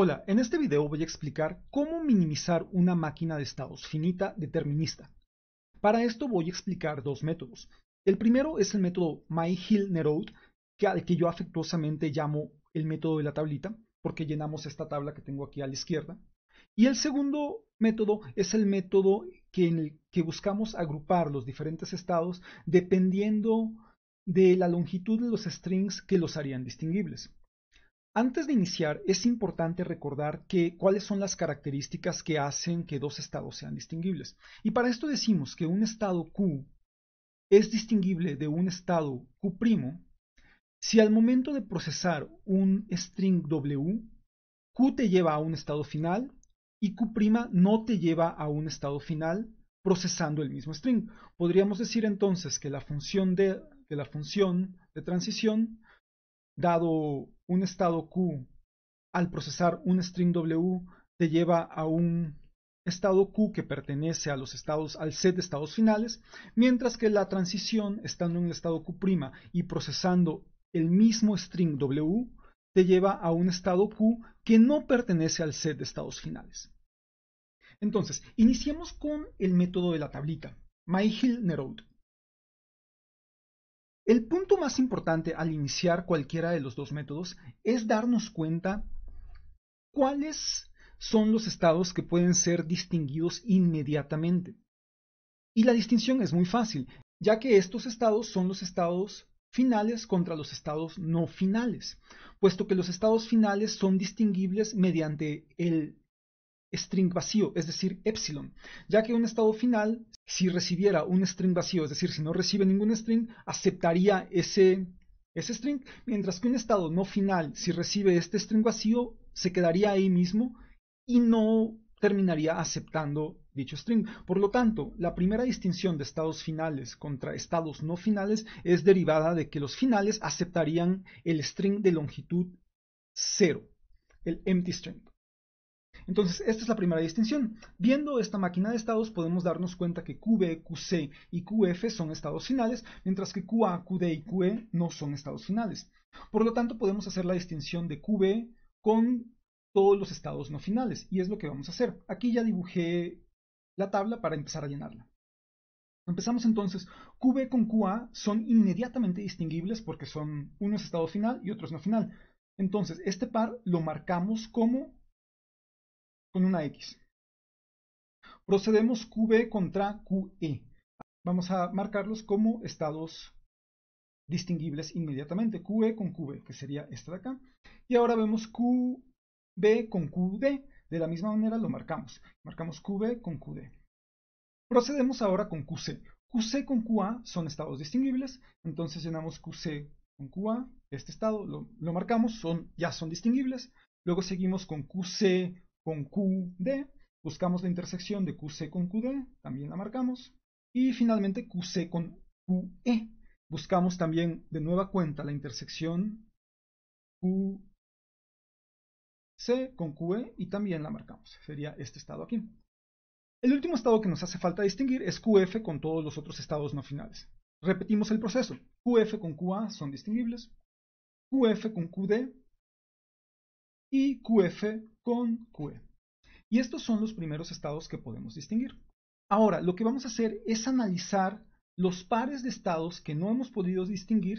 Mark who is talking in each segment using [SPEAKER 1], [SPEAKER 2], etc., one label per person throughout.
[SPEAKER 1] Hola, en este video voy a explicar cómo minimizar una máquina de estados finita determinista. Para esto voy a explicar dos métodos. El primero es el método myhill que que yo afectuosamente llamo el método de la tablita, porque llenamos esta tabla que tengo aquí a la izquierda. Y el segundo método es el método en el que buscamos agrupar los diferentes estados dependiendo de la longitud de los strings que los harían distinguibles. Antes de iniciar, es importante recordar que, cuáles son las características que hacen que dos estados sean distinguibles. Y para esto decimos que un estado Q es distinguible de un estado Q' si al momento de procesar un string W, Q te lleva a un estado final y Q' no te lleva a un estado final procesando el mismo string. Podríamos decir entonces que la función de, que la función de transición dado un estado Q, al procesar un string W, te lleva a un estado Q que pertenece a los estados, al set de estados finales, mientras que la transición, estando en el estado Q' y procesando el mismo string W, te lleva a un estado Q que no pertenece al set de estados finales. Entonces, iniciemos con el método de la tablita, myhill el punto más importante al iniciar cualquiera de los dos métodos es darnos cuenta cuáles son los estados que pueden ser distinguidos inmediatamente. Y la distinción es muy fácil, ya que estos estados son los estados finales contra los estados no finales, puesto que los estados finales son distinguibles mediante el string vacío, es decir, epsilon, ya que un estado final, si recibiera un string vacío, es decir, si no recibe ningún string, aceptaría ese, ese string, mientras que un estado no final, si recibe este string vacío, se quedaría ahí mismo y no terminaría aceptando dicho string. Por lo tanto, la primera distinción de estados finales contra estados no finales es derivada de que los finales aceptarían el string de longitud cero, el empty string. Entonces, esta es la primera distinción. Viendo esta máquina de estados, podemos darnos cuenta que QB, QC y QF son estados finales, mientras que QA, QD y QE no son estados finales. Por lo tanto, podemos hacer la distinción de QB con todos los estados no finales, y es lo que vamos a hacer. Aquí ya dibujé la tabla para empezar a llenarla. Empezamos entonces, QB con QA son inmediatamente distinguibles porque son uno es estado final y otro es no final. Entonces, este par lo marcamos como con una X. Procedemos QB contra QE. Vamos a marcarlos como estados distinguibles inmediatamente. QE con QB, que sería esta de acá. Y ahora vemos QB con QD. De la misma manera lo marcamos. Marcamos QB con QD. Procedemos ahora con QC. QC con QA son estados distinguibles. Entonces llenamos QC con QA. Este estado lo, marcamos, son, ya son distinguibles. Luego seguimos con QC con QD, buscamos la intersección de QC con QD, también la marcamos, y finalmente QC con QE. Buscamos también de nueva cuenta la intersección QC con QE y también la marcamos. Sería este estado aquí. El último estado que nos hace falta distinguir es QF con todos los otros estados no finales. Repetimos el proceso. QF con QA son distinguibles. QF con QD y QF con Q. Y estos son los primeros estados que podemos distinguir. Ahora, lo que vamos a hacer es analizar los pares de estados que no hemos podido distinguir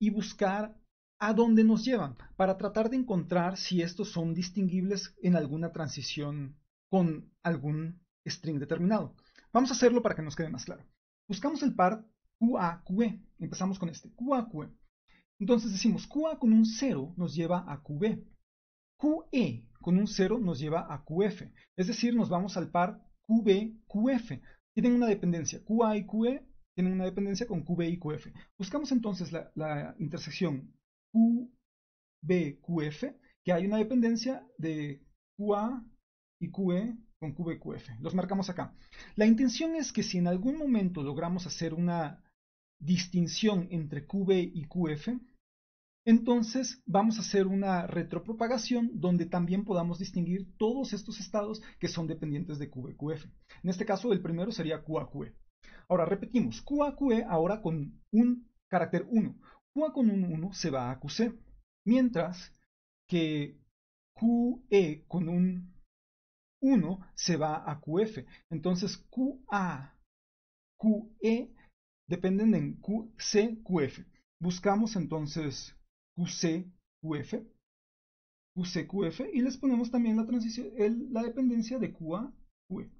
[SPEAKER 1] y buscar a dónde nos llevan para tratar de encontrar si estos son distinguibles en alguna transición con algún string determinado. Vamos a hacerlo para que nos quede más claro. Buscamos el par QAQE. Empezamos con este QAQE. Entonces decimos QA con un 0 nos lleva a QB. QE con un 0 nos lleva a QF, es decir, nos vamos al par QB-QF. Tienen una dependencia, QA y QE tienen una dependencia con QB y QF. Buscamos entonces la, intersección QB-QF, que hay una dependencia de QA y QE con QB, QF. Los marcamos acá. La intención es que si en algún momento logramos hacer una distinción entre QB y QF, entonces vamos a hacer una retropropagación donde también podamos distinguir todos estos estados que son dependientes de QQF. En este caso el primero sería QAQE. Ahora repetimos, QAQE ahora con un carácter 1. QA con un 1 se va a QC, mientras que QE con un 1 se va a QF. Entonces QA, QE dependen en QC, QF. Buscamos entonces QC, QF, QC, QF, y les ponemos también la, dependencia de QA, QE.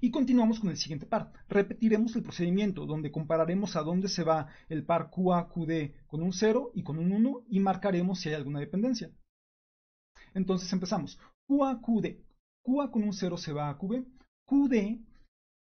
[SPEAKER 1] Y continuamos con el siguiente par. Repetiremos el procedimiento donde compararemos a dónde se va el par QA, QD con un 0 y con un 1 y marcaremos si hay alguna dependencia. Entonces empezamos. QA, QD. QA con un 0 se va a QB. QD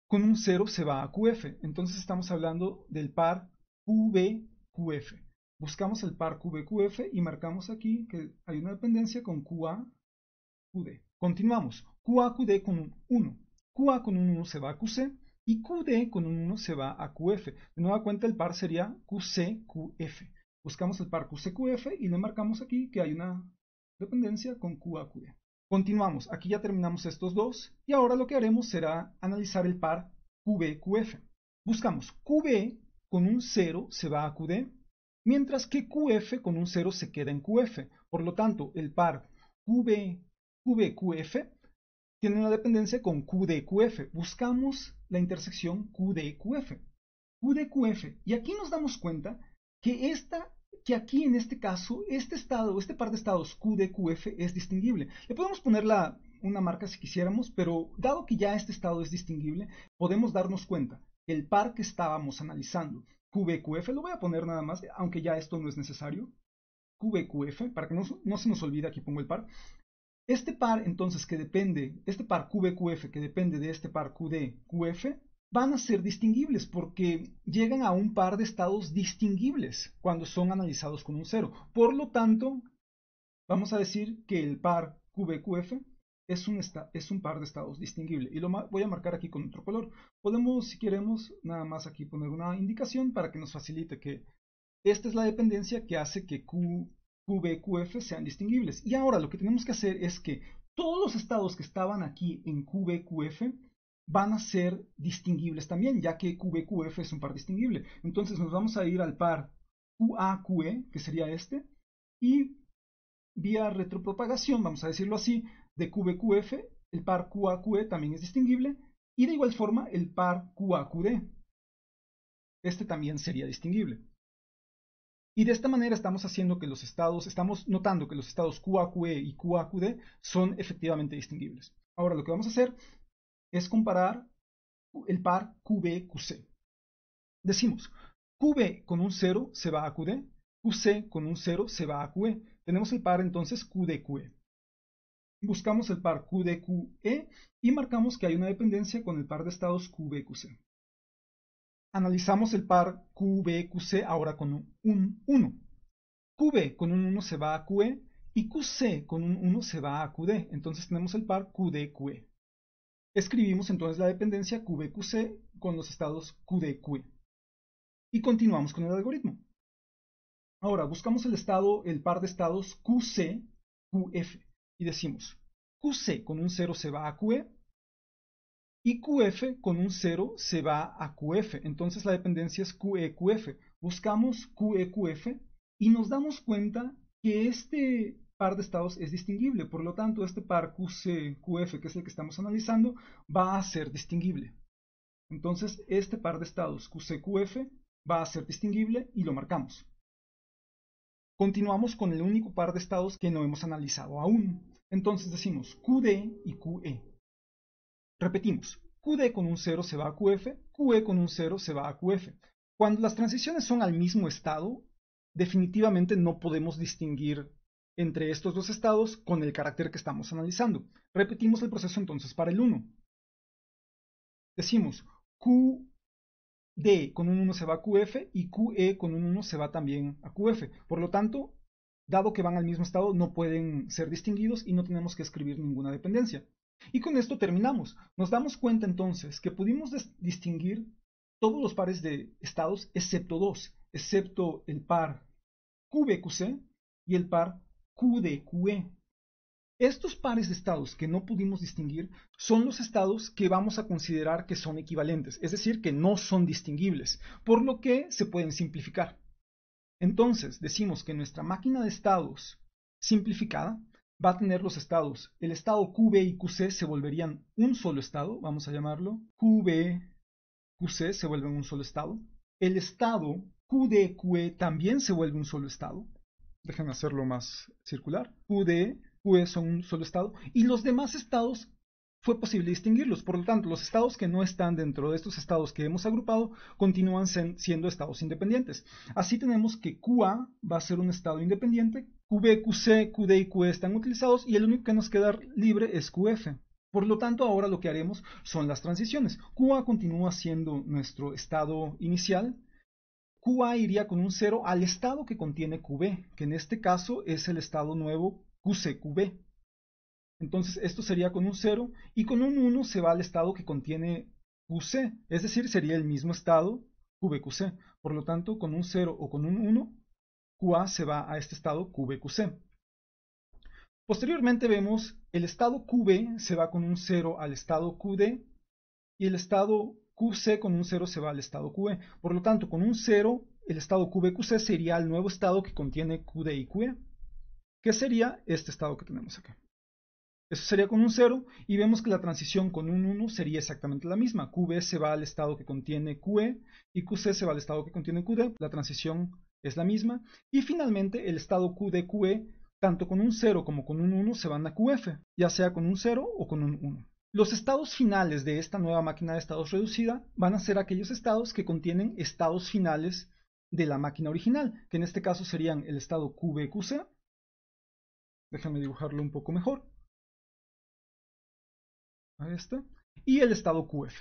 [SPEAKER 1] con un 0 se va a QF. Entonces estamos hablando del par QB, QF. Buscamos el par QBQF y marcamos aquí que hay una dependencia con QAQD. Continuamos. QAQD con un 1. QA con un 1 se va a QC y QD con un 1 se va a QF. De nueva cuenta el par sería QCQF. Buscamos el par QCQF y le marcamos aquí que hay una dependencia con QAQD. Continuamos, aquí ya terminamos estos dos y ahora lo que haremos será analizar el par QBQF. Buscamos QB con un 0 se va a QD mientras que QF con un 0 se queda en QF. Por lo tanto, el par QB, QBQF tiene una dependencia con QDQF. Buscamos la intersección QDQF. qf, Y aquí nos damos cuenta que esta que aquí en este caso, este estado, este par de estados QDQF es distinguible. Le podemos poner una marca si quisiéramos, pero dado que ya este estado es distinguible, podemos darnos cuenta que el par que estábamos analizando QBQF, lo voy a poner nada más, aunque ya esto no es necesario. QBQF, para que no, se nos olvide, aquí pongo el par. Este par entonces que depende, este par QBQF que depende de este par QDQF, van a ser distinguibles porque llegan a un par de estados distinguibles cuando son analizados con un cero. Por lo tanto, vamos a decir que el par QBQF es un, es un par de estados distinguibles. y lo voy a marcar aquí con otro color. Podemos, si queremos, nada más aquí poner una indicación para que nos facilite que esta es la dependencia que hace que Q, QB, QF sean distinguibles. Y ahora lo que tenemos que hacer es que todos los estados que estaban aquí en QB, van a ser distinguibles también, ya que QB, QF es un par distinguible. Entonces nos vamos a ir al par QA, e, que sería este, y vía retropropagación, vamos a decirlo así, de QBQF, el par QAQE también es distinguible, y de igual forma el par QAQD. Este también sería distinguible. Y de esta manera estamos haciendo que los estados, estamos notando que los estados QAQE y QAQD son efectivamente distinguibles. Ahora lo que vamos a hacer es comparar el par QBQC. Decimos, QB con un 0 se va a QD, QC con un 0 se va a QE. Tenemos el par entonces QDQE buscamos el par QDQE y marcamos que hay una dependencia con el par de estados QBQC. Analizamos el par QBQC ahora con un 1. QB con un 1 se va a QE y QC con un 1 se va a QD, entonces tenemos el par QDQE. Escribimos entonces la dependencia QBQC con los estados QDQE. Y continuamos con el algoritmo. Ahora buscamos el estado, el par de estados QC, QF y decimos QC con un 0 se va a QE y QF con un 0 se va a QF. Entonces la dependencia es QEQF. Buscamos QEQF y nos damos cuenta que este par de estados es distinguible. Por lo tanto, este par QCQF, que es el que estamos analizando, va a ser distinguible. Entonces, este par de estados QCQF va a ser distinguible y lo marcamos. Continuamos con el único par de estados que no hemos analizado aún, entonces decimos QD y QE. Repetimos, QD con un 0 se va a QF, QE con un 0 se va a QF. Cuando las transiciones son al mismo estado, definitivamente no podemos distinguir entre estos dos estados con el carácter que estamos analizando. Repetimos el proceso entonces para el 1. Decimos QD con un 1 se va a QF y QE con un 1 se va también a QF. Por lo tanto, dado que van al mismo estado, no pueden ser distinguidos y no tenemos que escribir ninguna dependencia. Y con esto terminamos. Nos damos cuenta entonces que pudimos distinguir todos los pares de estados excepto dos, excepto el par QBQC y el par QDQE. Estos pares de estados que no pudimos distinguir son los estados que vamos a considerar que son equivalentes, es decir, que no son distinguibles, por lo que se pueden simplificar. Entonces decimos que nuestra máquina de estados simplificada va a tener los estados. El estado QB y QC se volverían un solo estado, vamos a llamarlo. QB, QC se vuelven un solo estado. El estado QD, QE también se vuelve un solo estado. Déjenme hacerlo más circular. QD, QE son un solo estado. Y los demás estados fue posible distinguirlos. Por lo tanto, los estados que no están dentro de estos estados que hemos agrupado continúan siendo estados independientes. Así tenemos que QA va a ser un estado independiente, QB, QC, QD y QE están utilizados y el único que nos queda libre es QF. Por lo tanto, ahora lo que haremos son las transiciones. QA continúa siendo nuestro estado inicial. QA iría con un 0 al estado que contiene QB, que en este caso es el estado nuevo QCQB. Entonces esto sería con un 0 y con un 1 se va al estado que contiene QC, es decir, sería el mismo estado QBQC. Por lo tanto, con un 0 o con un 1, QA se va a este estado QBQC. Posteriormente vemos el estado QB se va con un 0 al estado QD y el estado QC con un 0 se va al estado QE. Por lo tanto, con un 0 el estado QBQC sería el nuevo estado que contiene QD y QE, que sería este estado que tenemos acá. Eso sería con un 0 y vemos que la transición con un 1 sería exactamente la misma. QB se va al estado que contiene QE y QC se va al estado que contiene QD. La transición es la misma. Y finalmente el estado QDQE, tanto con un 0 como con un 1 se van a QF, ya sea con un 0 o con un 1. Los estados finales de esta nueva máquina de estados reducida van a ser aquellos estados que contienen estados finales de la máquina original, que en este caso serían el estado QB-QC. déjame dibujarlo un poco mejor y el estado QF.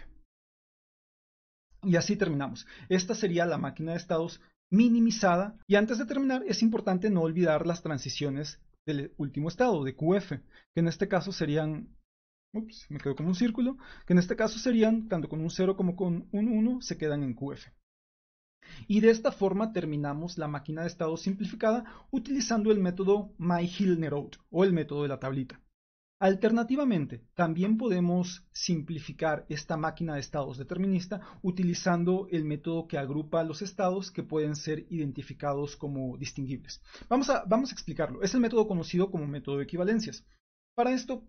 [SPEAKER 1] Y así terminamos. Esta sería la máquina de estados minimizada. Y antes de terminar, es importante no olvidar las transiciones del último estado, de QF, que en este caso serían Ups, me quedo con un círculo, que en este caso serían, tanto con un 0 como con un 1, se quedan en QF. Y de esta forma terminamos la máquina de estados simplificada utilizando el método Myhill-Nerode o el método de la tablita. Alternativamente, también podemos simplificar esta máquina de estados determinista utilizando el método que agrupa los estados que pueden ser identificados como distinguibles. Vamos a, explicarlo. Es el método conocido como método de equivalencias. Para esto,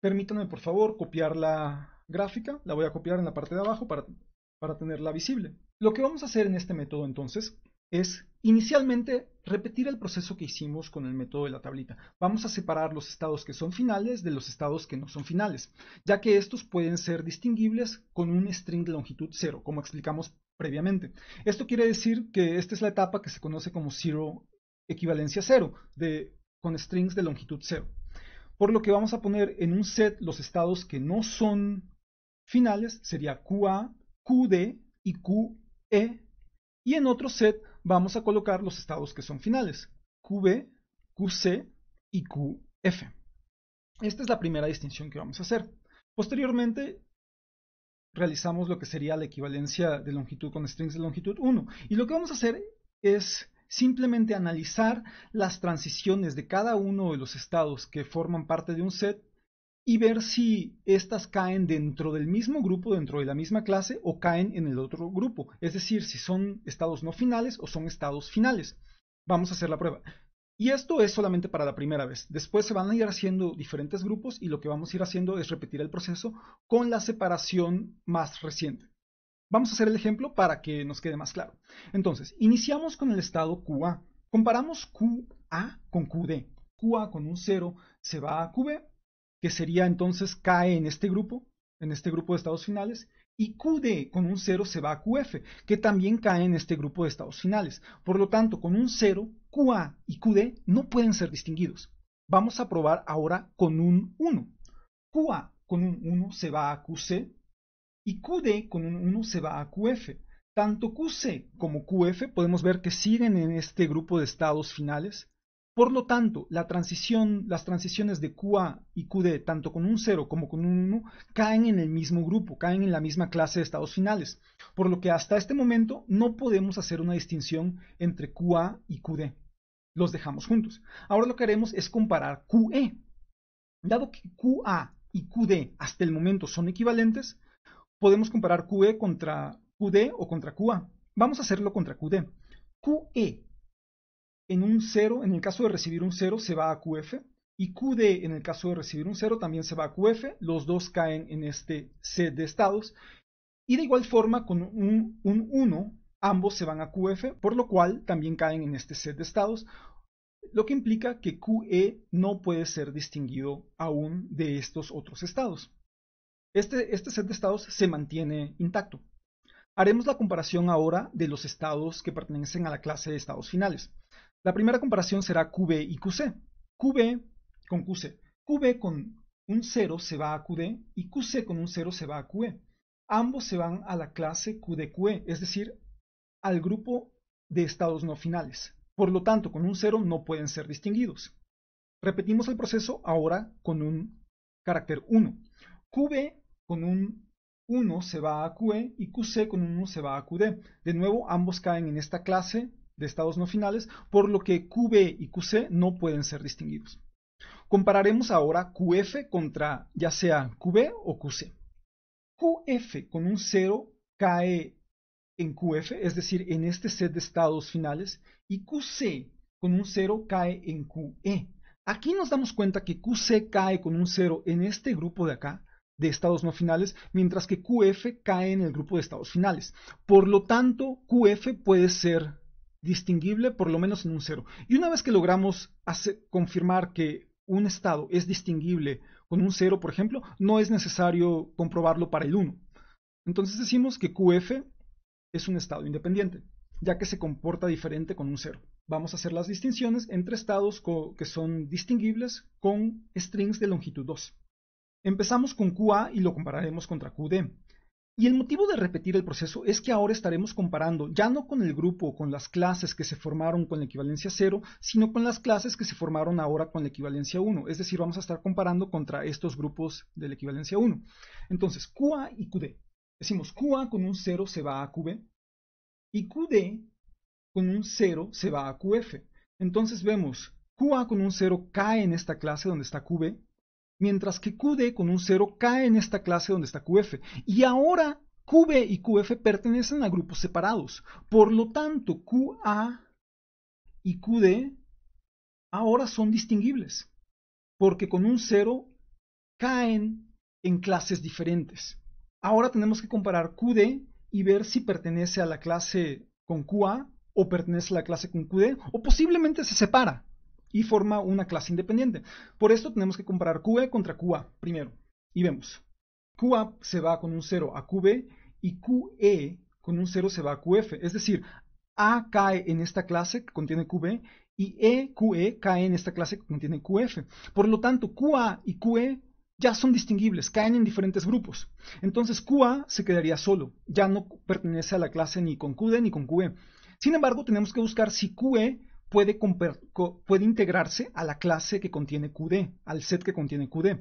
[SPEAKER 1] permítanme por favor copiar la gráfica. La voy a copiar en la parte de abajo para tenerla visible. Lo que vamos a hacer en este método entonces es inicialmente repetir el proceso que hicimos con el método de la tablita. Vamos a separar los estados que son finales de los estados que no son finales, ya que estos pueden ser distinguibles con un string de longitud 0, como explicamos previamente. Esto quiere decir que esta es la etapa que se conoce como zero equivalencia 0, de, con strings de longitud 0. Por lo que vamos a poner en un set los estados que no son finales, sería QA, QD y QE y en otro set vamos a colocar los estados que son finales, QB, QC y QF. Esta es la primera distinción que vamos a hacer. Posteriormente realizamos lo que sería la equivalencia de longitud con strings de longitud 1. Y lo que vamos a hacer es simplemente analizar las transiciones de cada uno de los estados que forman parte de un set y ver si estas caen dentro del mismo grupo, dentro de la misma clase o caen en el otro grupo. Es decir, si son estados no finales o son estados finales. Vamos a hacer la prueba. Y esto es solamente para la primera vez. Después se van a ir haciendo diferentes grupos y lo que vamos a ir haciendo es repetir el proceso con la separación más reciente. Vamos a hacer el ejemplo para que nos quede más claro. Entonces, iniciamos con el estado QA. Comparamos QA con QD. QA con un 0 se va a QB que sería entonces cae en este grupo, en este grupo de estados finales, y QD con un 0 se va a QF, que también cae en este grupo de estados finales. Por lo tanto, con un 0, QA y QD no pueden ser distinguidos. Vamos a probar ahora con un 1. QA con un 1 se va a QC y QD con un 1 se va a QF. Tanto QC como QF podemos ver que siguen en este grupo de estados finales, por lo tanto, las transiciones de QA y QD, tanto con un 0 como con un 1, caen en el mismo grupo, caen en la misma clase de estados finales, por lo que hasta este momento no podemos hacer una distinción entre QA y QD. Los dejamos juntos. Ahora lo que haremos es comparar QE. Dado que QA y QD hasta el momento son equivalentes, podemos comparar QE contra QD o contra QA. Vamos a hacerlo contra QD. QE en un 0, en el caso de recibir un 0 se va a QF y QD en el caso de recibir un 0 también se va a QF, los dos caen en este set de estados y de igual forma con un, 1 ambos se van a QF, por lo cual también caen en este set de estados, lo que implica que QE no puede ser distinguido aún de estos otros estados. este set este de estados se mantiene intacto. Haremos la comparación ahora de los estados que pertenecen a la clase de estados finales. La primera comparación será QB y QC. QB con QC. QB con un 0 se va a QD y QC con un 0 se va a QE. Ambos se van a la clase QDQE, es decir, al grupo de estados no finales. Por lo tanto, con un 0 no pueden ser distinguidos. Repetimos el proceso ahora con un carácter 1. QB con un 1 se va a QE y QC con un 1 se va a QD. De nuevo, ambos caen en esta clase de estados no finales, por lo que QB y QC no pueden ser distinguidos. Compararemos ahora QF contra ya sea QB o QC. QF con un 0 cae en QF, es decir, en este set de estados finales, y QC con un 0 cae en QE. Aquí nos damos cuenta que QC cae con un 0 en este grupo de acá, de estados no finales, mientras que QF cae en el grupo de estados finales. Por lo tanto, QF puede ser distinguible por lo menos en un cero. Y una vez que logramos confirmar que un estado es distinguible con un cero, por ejemplo, no es necesario comprobarlo para el 1. Entonces decimos que QF es un estado independiente, ya que se comporta diferente con un cero. Vamos a hacer las distinciones entre estados que son distinguibles con strings de longitud 2. Empezamos con QA y lo compararemos contra QD. Y el motivo de repetir el proceso es que ahora estaremos comparando ya no con el grupo o con las clases que se formaron con la equivalencia 0, sino con las clases que se formaron ahora con la equivalencia 1. Es decir, vamos a estar comparando contra estos grupos de la equivalencia 1. Entonces, QA y QD. Decimos QA con un 0 se va a QB y QD con un 0 se va a QF. Entonces vemos QA con un 0 cae en esta clase donde está QB mientras que QD con un 0 cae en esta clase donde está QF. Y ahora QB y QF pertenecen a grupos separados. Por lo tanto, QA y QD ahora son distinguibles, porque con un 0 caen en clases diferentes. Ahora tenemos que comparar QD y ver si pertenece a la clase con QA o pertenece a la clase con QD o posiblemente se separa y forma una clase independiente. Por esto tenemos que comparar QE contra QA primero. Y vemos, QA se va con un 0 a QB y QE con un 0 se va a QF. Es decir, A cae en esta clase que contiene QB y E, QE cae en esta clase que contiene QF. Por lo tanto, QA y QE ya son distinguibles, caen en diferentes grupos. Entonces QA se quedaría solo, ya no pertenece a la clase ni con QD ni con QE. Sin embargo, tenemos que buscar si QE puede, integrarse a la clase que contiene QD, al set que contiene QD.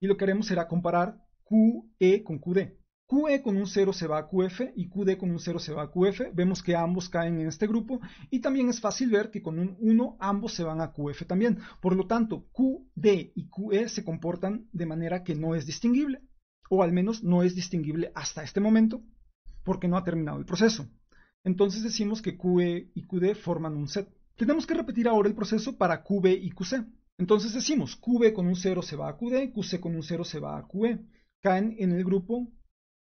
[SPEAKER 1] Y lo que haremos será comparar QE con QD. QE con un 0 se va a QF y QD con un 0 se va a QF. Vemos que ambos caen en este grupo y también es fácil ver que con un 1 ambos se van a QF también. Por lo tanto, QD y QE se comportan de manera que no es distinguible, o al menos no es distinguible hasta este momento, porque no ha terminado el proceso. Entonces decimos que QE y QD forman un set. Tenemos que repetir ahora el proceso para QB y QC. Entonces decimos, QB con un 0 se va a QD, QC con un 0 se va a QE. Caen en el grupo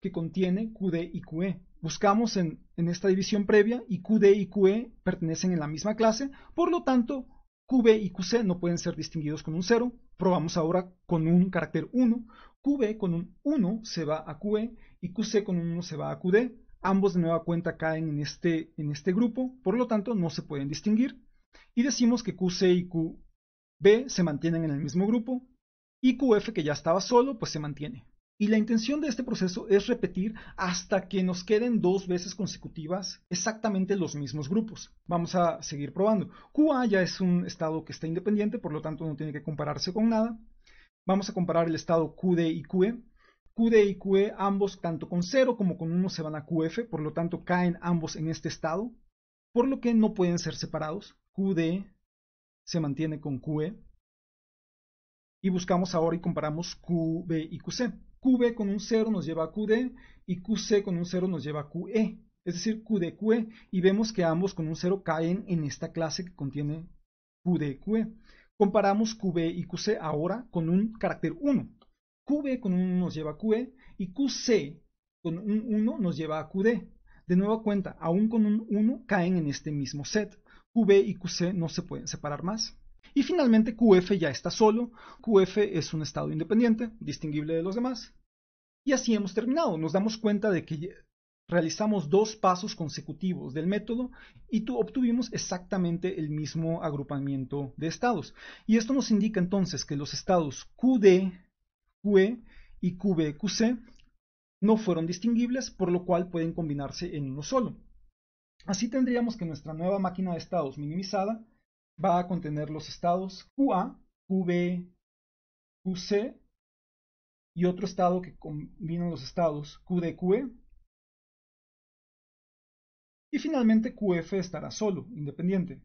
[SPEAKER 1] que contiene QD y QE. Buscamos en, esta división previa y QD y QE pertenecen en la misma clase, por lo tanto, QB y QC no pueden ser distinguidos con un 0. Probamos ahora con un carácter 1. QB con un 1 se va a QE y QC con un 1 se va a QD. Ambos de nueva cuenta caen en este, en este grupo, por lo tanto no se pueden distinguir. Y decimos que QC y QB se mantienen en el mismo grupo y QF que ya estaba solo pues se mantiene. Y la intención de este proceso es repetir hasta que nos queden dos veces consecutivas exactamente los mismos grupos. Vamos a seguir probando. QA ya es un estado que está independiente, por lo tanto no tiene que compararse con nada. Vamos a comparar el estado QD y QE. QD y QE ambos tanto con 0 como con 1 se van a QF, por lo tanto caen ambos en este estado, por lo que no pueden ser separados. QD se mantiene con QE. Y buscamos ahora y comparamos QB y QC. QB con un 0 nos lleva a QD y QC con un 0 nos lleva a QE, es decir, QE y vemos que ambos con un 0 caen en esta clase que contiene QD, QE. Comparamos QB y QC ahora con un carácter 1, QB con 1 nos lleva a QE y QC con un 1 nos lleva a QD. De nuevo cuenta, aún con un 1 caen en este mismo set. QB y QC no se pueden separar más. Y finalmente QF ya está solo, QF es un estado independiente, distinguible de los demás. Y así hemos terminado, nos damos cuenta de que realizamos dos pasos consecutivos del método y obtuvimos exactamente el mismo agrupamiento de estados. Y esto nos indica entonces que los estados QD, QE y QBQC no fueron distinguibles, por lo cual pueden combinarse en uno solo. Así tendríamos que nuestra nueva máquina de estados minimizada va a contener los estados QA, QB, QC y otro estado que combina los estados QDQE. Y finalmente QF estará solo, independiente.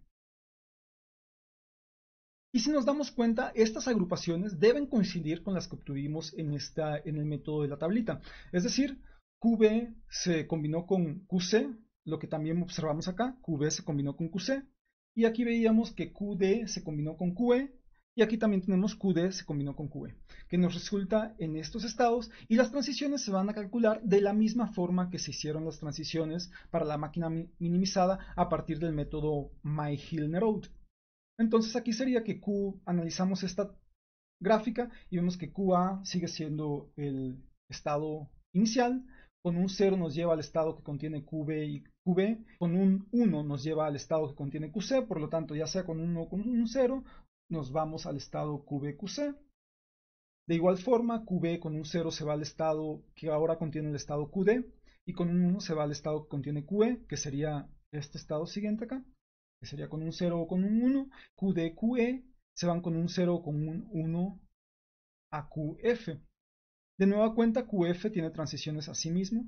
[SPEAKER 1] Y si nos damos cuenta, estas agrupaciones deben coincidir con las que obtuvimos en, en el método de la tablita. Es decir, QB se combinó con QC, lo que también observamos acá, QB se combinó con QC. Y aquí veíamos que QD se combinó con QE y aquí también tenemos QD se combinó con QE, que nos resulta en estos estados y las transiciones se van a calcular de la misma forma que se hicieron las transiciones para la máquina minimizada a partir del método myhill entonces aquí sería que Q, analizamos esta gráfica y vemos que QA sigue siendo el estado inicial, con un 0 nos lleva al estado que contiene QB y QB, con un 1 nos lleva al estado que contiene QC, por lo tanto ya sea con un 1 o con un 0, nos vamos al estado QC. De igual forma, QB con un 0 se va al estado que ahora contiene el estado QD y con un 1 se va al estado que contiene QE, que sería este estado siguiente acá que sería con un 0 o con un 1, QD, QE, se van con un 0 o con un 1 a QF. De nueva cuenta, QF tiene transiciones a sí mismo.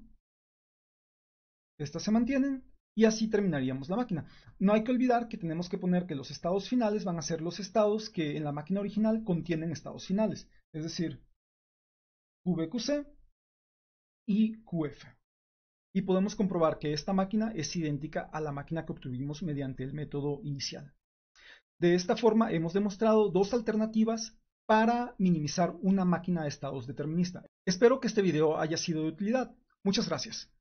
[SPEAKER 1] Estas se mantienen y así terminaríamos la máquina. No hay que olvidar que tenemos que poner que los estados finales van a ser los estados que en la máquina original contienen estados finales, es decir, VQC y QF y podemos comprobar que esta máquina es idéntica a la máquina que obtuvimos mediante el método inicial. De esta forma hemos demostrado dos alternativas para minimizar una máquina de estados determinista. Espero que este video haya sido de utilidad. Muchas gracias.